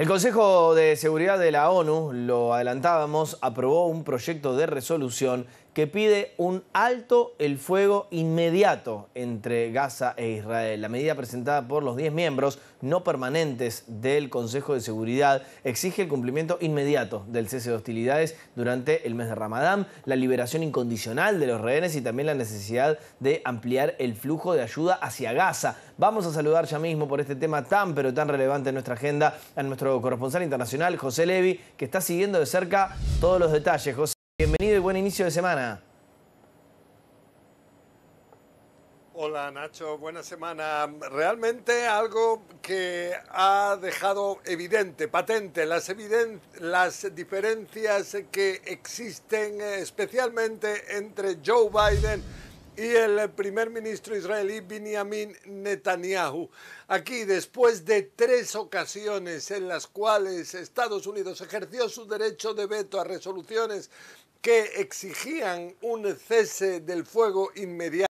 El Consejo de Seguridad de la ONU, lo adelantábamos, aprobó un proyecto de resolución que pide un alto el fuego inmediato entre Gaza e Israel. La medida presentada por los 10 miembros no permanentes del Consejo de Seguridad exige el cumplimiento inmediato del cese de hostilidades durante el mes de Ramadán, la liberación incondicional de los rehenes y también la necesidad de ampliar el flujo de ayuda hacia Gaza. Vamos a saludar ya mismo por este tema tan pero tan relevante en nuestra agenda a nuestro corresponsal internacional, José Levi, que está siguiendo de cerca todos los detalles bienvenido y buen inicio de semana. Hola Nacho, buena semana. Realmente algo que ha dejado evidente, patente, las, eviden las diferencias que existen eh, especialmente entre Joe Biden y el primer ministro israelí Benjamin Netanyahu. Aquí, después de tres ocasiones en las cuales Estados Unidos ejerció su derecho de veto a resoluciones que exigían un cese del fuego inmediato,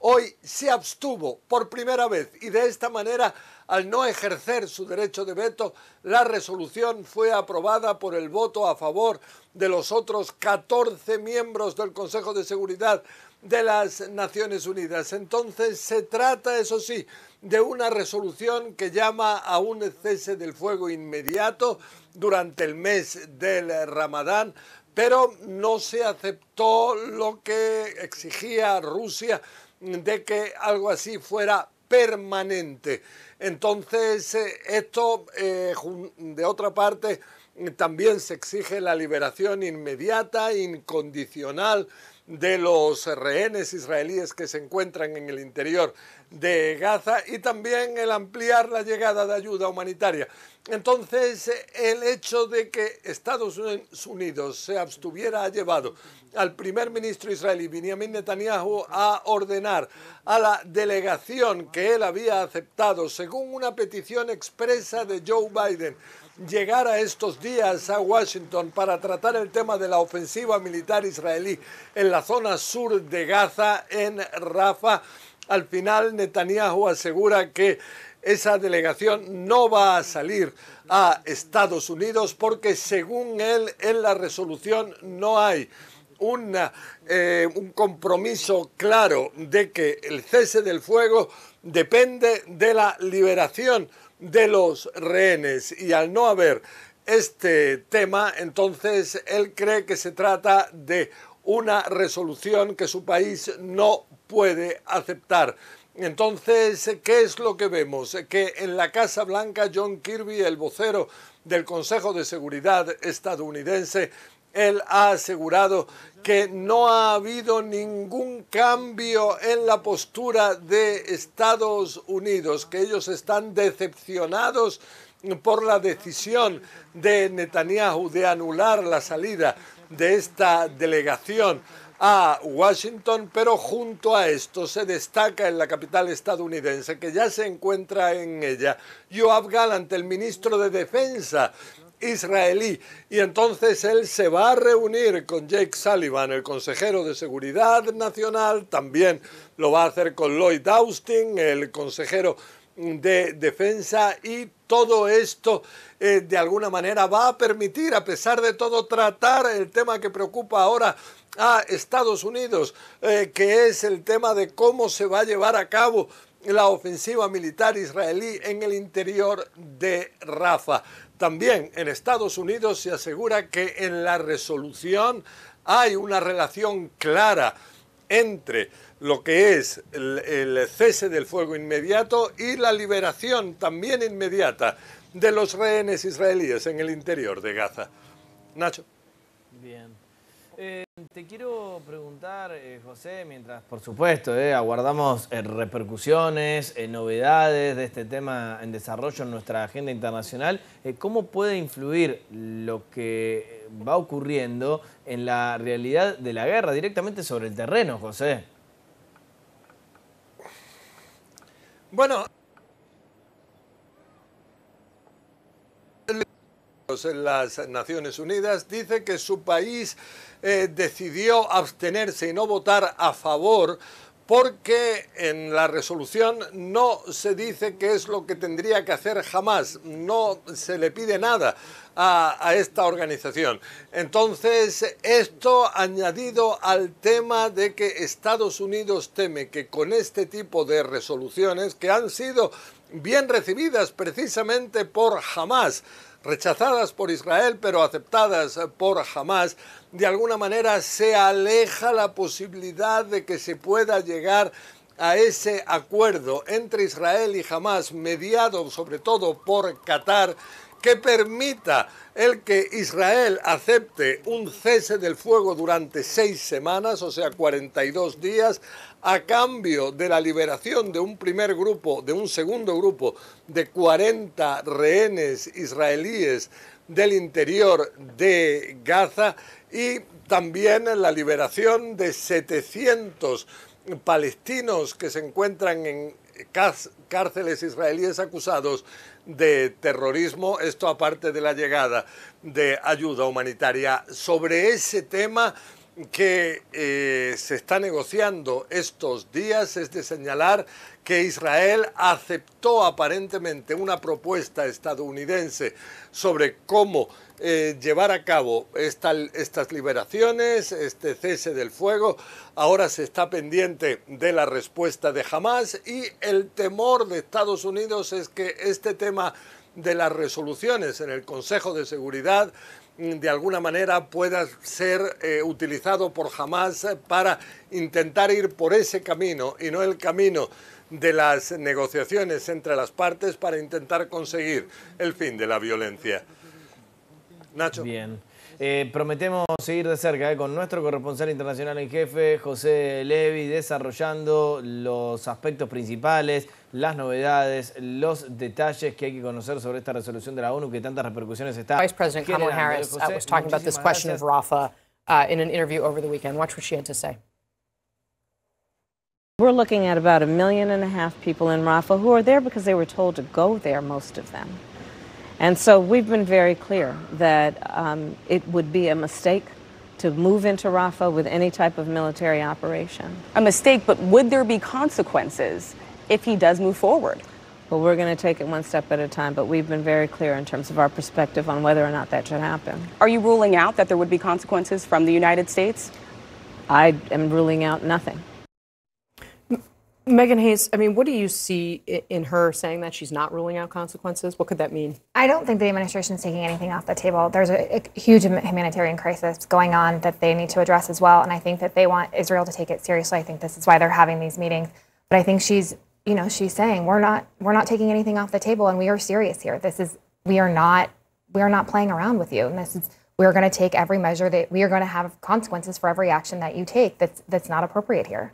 hoy se abstuvo por primera vez y de esta manera, al no ejercer su derecho de veto, la resolución fue aprobada por el voto a favor de los otros 14 miembros del Consejo de Seguridad de las Naciones Unidas. Entonces se trata, eso sí, de una resolución que llama a un cese del fuego inmediato durante el mes del Ramadán, pero no se aceptó lo que exigía Rusia de que algo así fuera permanente. Entonces, eh, esto, eh, de otra parte, también se exige la liberación inmediata, incondicional de los rehenes israelíes que se encuentran en el interior de Gaza y también el ampliar la llegada de ayuda humanitaria. Entonces, el hecho de que Estados Unidos se abstuviera ha llevado al primer ministro israelí Benjamin Netanyahu a ordenar a la delegación que él había aceptado, según una petición expresa de Joe Biden, llegar a estos días a Washington para tratar el tema de la ofensiva militar israelí en la zona sur de Gaza, en Rafah. Al final Netanyahu asegura que esa delegación no va a salir a Estados Unidos porque según él en la resolución no hay eh, un compromiso claro de que el cese del fuego depende de la liberación de los rehenes y al no haber este tema, entonces él cree que se trata de una resolución que su país no puede aceptar. Entonces, ¿qué es lo que vemos? Que en la Casa Blanca John Kirby, el vocero del Consejo de Seguridad estadounidense, él ha asegurado que no ha habido ningún cambio en la postura de Estados Unidos, que ellos están decepcionados por la decisión de Netanyahu de anular la salida de esta delegación a Washington, pero junto a esto se destaca en la capital estadounidense, que ya se encuentra en ella, Joab Galant, el ministro de Defensa israelí. Y entonces él se va a reunir con Jake Sullivan, el consejero de Seguridad Nacional, también lo va a hacer con Lloyd Austin, el consejero de defensa y todo esto eh, de alguna manera va a permitir, a pesar de todo, tratar el tema que preocupa ahora a Estados Unidos, eh, que es el tema de cómo se va a llevar a cabo la ofensiva militar israelí en el interior de Rafa. También en Estados Unidos se asegura que en la resolución hay una relación clara entre lo que es el, cese del fuego inmediato y la liberación también inmediata de los rehenes israelíes en el interior de Gaza. Nacho. Bien. Eh, te quiero preguntar, eh, José, mientras, por supuesto, eh, aguardamos repercusiones, novedades de este tema en desarrollo en nuestra agenda internacional, ¿cómo puede influir lo que va ocurriendo en la realidad de la guerra directamente sobre el terreno, José? Bueno, Pues, en Las Naciones Unidas dice que su país eh, decidió abstenerse y no votar a favor porque en la resolución no se dice qué es lo que tendría que hacer jamás, no se le pide nada a, a, esta organización. Entonces, esto añadido al tema de que Estados Unidos teme que con este tipo de resoluciones, que han sido bien recibidas precisamente por jamás, rechazadas por Israel pero aceptadas eh, por Hamas, de alguna manera se aleja la posibilidad de que se pueda llegar a ese acuerdo entre Israel y Hamas, mediado sobre todo por Qatar, que permita el que Israel acepte un cese del fuego durante seis semanas, o sea, 42 días, a cambio de la liberación de un primer grupo, de un segundo grupo de 40 rehenes israelíes del interior de Gaza y también la liberación de 700 palestinos que se encuentran en cárceles israelíes acusados de terrorismo, esto aparte de la llegada de ayuda humanitaria. Sobre ese tema que eh, se está negociando estos días es de señalar que Israel aceptó aparentemente una propuesta estadounidense sobre cómo eh, llevar a cabo estas liberaciones, este cese del fuego. Ahora se está pendiente de la respuesta de Hamas y el temor de Estados Unidos es que este tema de las resoluciones en el Consejo de Seguridad mm, de alguna manera pueda ser eh, utilizado por Hamas para intentar ir por ese camino y no el camino de las negociaciones entre las partes para intentar conseguir el fin de la violencia. Nacho. Bien. Eh, prometemos seguir de cerca eh, con nuestro corresponsal internacional en jefe, José Levi, desarrollando los aspectos principales, las novedades, los detalles que hay que conocer sobre esta resolución de la ONU que tantas repercusiones está. Vice President Kamala Harris uh, was talking about this question of Rafa uh, in an interview over the weekend. Watch what she had to say. We're looking at about a million and a half people in Rafa who are there because they were told to go there, most of them. And so we've been very clear that um, it would be a mistake to move into Rafah with any type of military operation. A mistake, but would there be consequences if he does move forward? Well, we're going to take it one step at a time, but we've been very clear in terms of our perspective on whether or not that should happen. Are you ruling out that there would be consequences from the United States? I am ruling out nothing. Megan Hayes, I mean, what do you see in her saying that she's not ruling out consequences? What could that mean? I don't think the administration is taking anything off the table. There's a, a, huge humanitarian crisis going on that they need to address as well, and I think that they want Israel to take it seriously. I think this is why they're having these meetings. But I think she's, you know, she's saying we're not we're not taking anything off the table, and we are serious here. This is we are not we are not playing around with you, and this is we're going to take every measure that we are going to have consequences for every action that you take that's that's not appropriate here.